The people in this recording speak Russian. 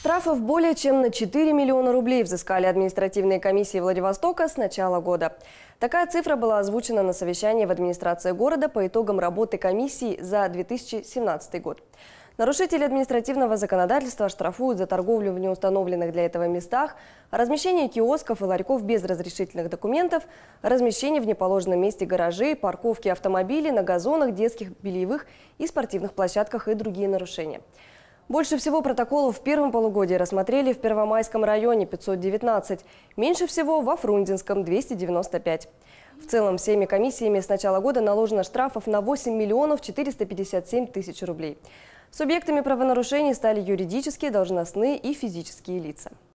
Штрафов более чем на 4 миллиона рублей взыскали административные комиссии Владивостока с начала года. Такая цифра была озвучена на совещании в администрации города по итогам работы комиссии за 2017 год. Нарушители административного законодательства штрафуют за торговлю в неустановленных для этого местах, размещение киосков и ларьков без разрешительных документов, размещение в неположенном месте гаражей, парковки автомобилей на газонах, детских бельевых и спортивных площадках и другие нарушения. Больше всего протоколов в первом полугодии рассмотрели в Первомайском районе 519, меньше всего во Фрунзенском 295. В целом всеми комиссиями с начала года наложено штрафов на 8 миллионов 457 тысяч рублей. Субъектами правонарушений стали юридические, должностные и физические лица.